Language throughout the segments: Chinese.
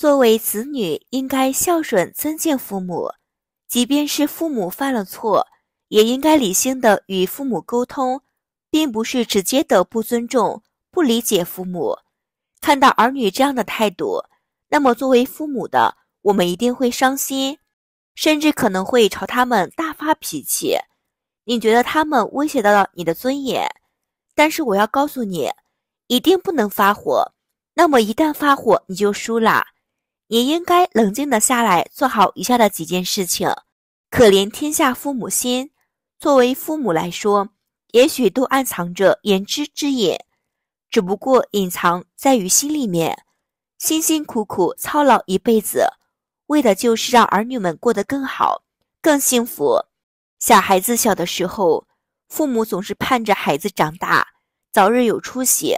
作为子女，应该孝顺尊敬父母，即便是父母犯了错，也应该理性的与父母沟通，并不是直接的不尊重、不理解父母。看到儿女这样的态度，那么作为父母的，我们一定会伤心，甚至可能会朝他们大发脾气。你觉得他们威胁到了你的尊严，但是我要告诉你，一定不能发火。那么一旦发火，你就输了。你应该冷静的下来，做好以下的几件事情。可怜天下父母心，作为父母来说，也许都暗藏着言之之隐，只不过隐藏在于心里面。辛辛苦苦操劳一辈子，为的就是让儿女们过得更好、更幸福。小孩子小的时候，父母总是盼着孩子长大，早日有出息。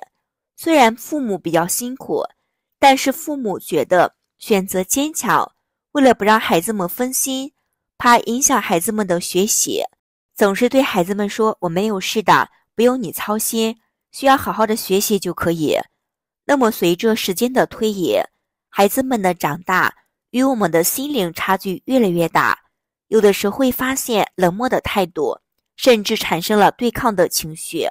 虽然父母比较辛苦，但是父母觉得。选择坚强，为了不让孩子们分心，怕影响孩子们的学习，总是对孩子们说：“我没有事的，不用你操心，需要好好的学习就可以。”那么，随着时间的推移，孩子们的长大与我们的心灵差距越来越大，有的时候会发现冷漠的态度，甚至产生了对抗的情绪。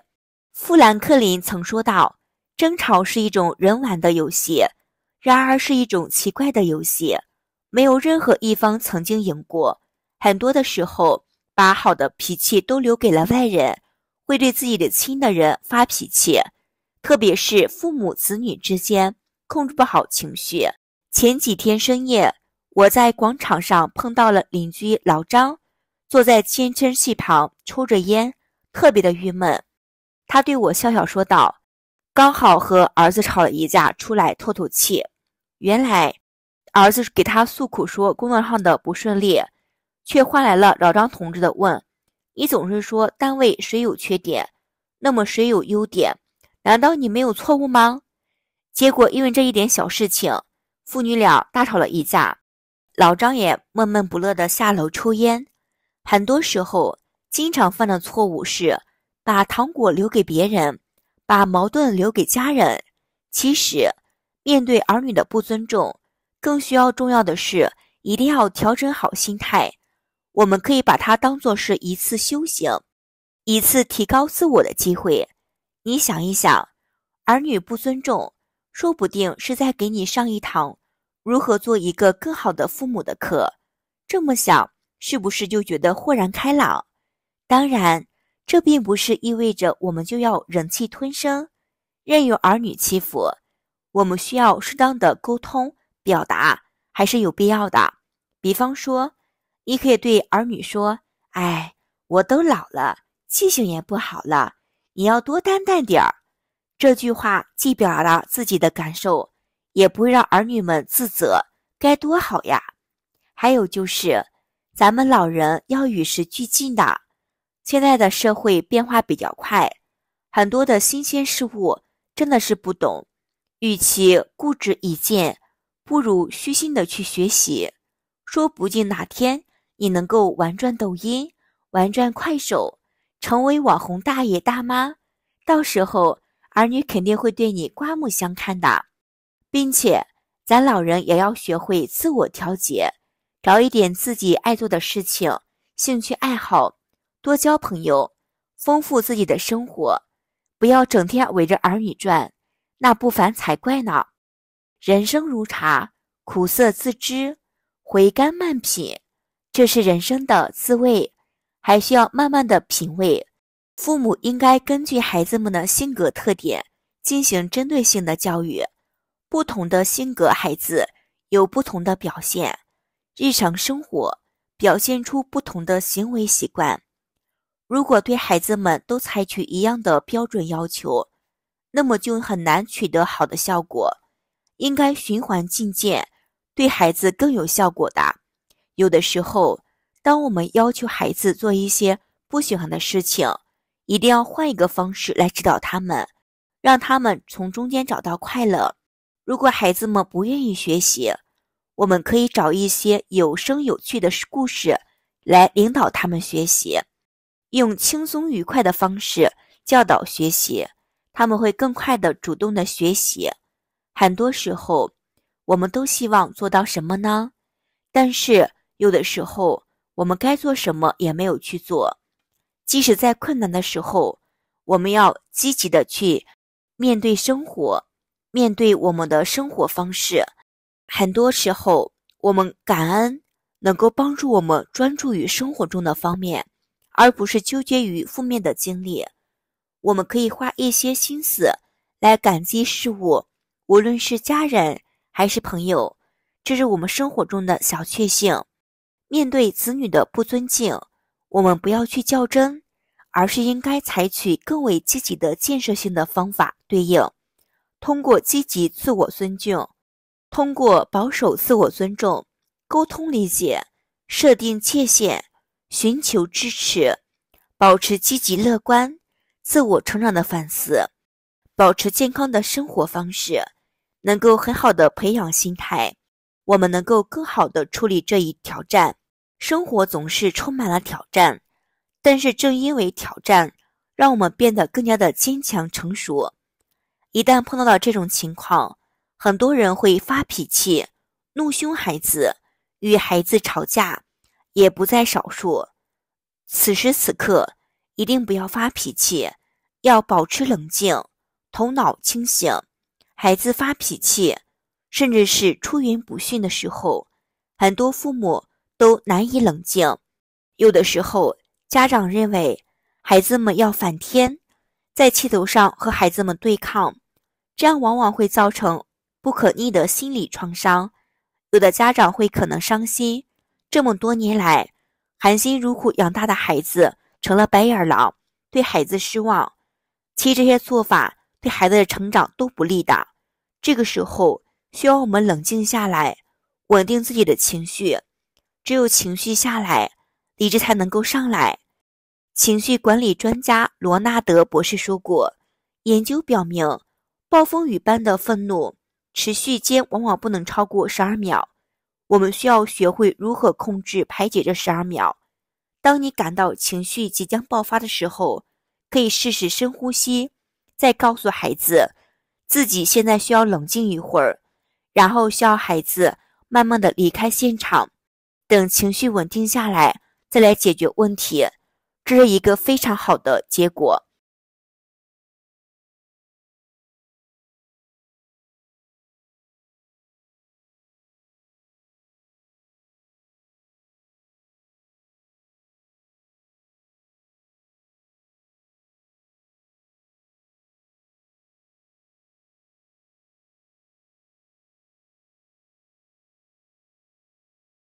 富兰克林曾说道：“争吵是一种人玩的游戏。”然而是一种奇怪的游戏，没有任何一方曾经赢过。很多的时候，把好的脾气都留给了外人，会对自己的亲的人发脾气，特别是父母子女之间控制不好情绪。前几天深夜，我在广场上碰到了邻居老张，坐在监听器旁抽着烟，特别的郁闷。他对我笑笑说道：“刚好和儿子吵了一架，出来透透气。”原来，儿子给他诉苦说工作上的不顺利，却换来了老张同志的问：“你总是说单位谁有缺点，那么谁有优点？难道你没有错误吗？”结果因为这一点小事情，父女俩大吵了一架。老张也闷闷不乐的下楼抽烟。很多时候，经常犯的错误是把糖果留给别人，把矛盾留给家人。其实。面对儿女的不尊重，更需要重要的是，一定要调整好心态。我们可以把它当做是一次修行，一次提高自我的机会。你想一想，儿女不尊重，说不定是在给你上一堂如何做一个更好的父母的课。这么想，是不是就觉得豁然开朗？当然，这并不是意味着我们就要忍气吞声，任由儿女欺负。我们需要适当的沟通表达还是有必要的。比方说，你可以对儿女说：“哎，我都老了，记性也不好了，你要多担待点儿。”这句话既表达了自己的感受，也不会让儿女们自责，该多好呀！还有就是，咱们老人要与时俱进的，现在的社会变化比较快，很多的新鲜事物真的是不懂。与其固执己见，不如虚心的去学习，说不定哪天你能够玩转抖音，玩转快手，成为网红大爷大妈，到时候儿女肯定会对你刮目相看的。并且，咱老人也要学会自我调节，找一点自己爱做的事情、兴趣爱好，多交朋友，丰富自己的生活，不要整天围着儿女转。那不烦才怪呢！人生如茶，苦涩自知，回甘慢品，这是人生的滋味，还需要慢慢的品味。父母应该根据孩子们的性格特点，进行针对性的教育。不同的性格孩子有不同的表现，日常生活表现出不同的行为习惯。如果对孩子们都采取一样的标准要求，那么就很难取得好的效果，应该循环进谏，对孩子更有效果的。有的时候，当我们要求孩子做一些不喜欢的事情，一定要换一个方式来指导他们，让他们从中间找到快乐。如果孩子们不愿意学习，我们可以找一些有声有趣的故事来引导他们学习，用轻松愉快的方式教导学习。他们会更快的主动的学习。很多时候，我们都希望做到什么呢？但是有的时候，我们该做什么也没有去做。即使在困难的时候，我们要积极的去面对生活，面对我们的生活方式。很多时候，我们感恩能够帮助我们专注于生活中的方面，而不是纠结于负面的经历。我们可以花一些心思来感激事物，无论是家人还是朋友，这是我们生活中的小确幸。面对子女的不尊敬，我们不要去较真，而是应该采取更为积极的建设性的方法对应。通过积极自我尊敬，通过保守自我尊重，沟通理解，设定界限，寻求支持，保持积极乐观。自我成长的反思，保持健康的生活方式，能够很好的培养心态，我们能够更好的处理这一挑战。生活总是充满了挑战，但是正因为挑战，让我们变得更加的坚强成熟。一旦碰到了这种情况，很多人会发脾气，怒凶孩子，与孩子吵架也不在少数。此时此刻。一定不要发脾气，要保持冷静，头脑清醒。孩子发脾气，甚至是出言不逊的时候，很多父母都难以冷静。有的时候，家长认为孩子们要反天，在气头上和孩子们对抗，这样往往会造成不可逆的心理创伤。有的家长会可能伤心，这么多年来，含辛茹苦养大的孩子。成了白眼狼，对孩子失望。其实这些做法对孩子的成长都不利的。这个时候需要我们冷静下来，稳定自己的情绪。只有情绪下来，理智才能够上来。情绪管理专家罗纳德博士说过，研究表明，暴风雨般的愤怒持续间往往不能超过十二秒。我们需要学会如何控制排解这十二秒。当你感到情绪即将爆发的时候，可以试试深呼吸，再告诉孩子自己现在需要冷静一会儿，然后需要孩子慢慢的离开现场，等情绪稳定下来再来解决问题，这是一个非常好的结果。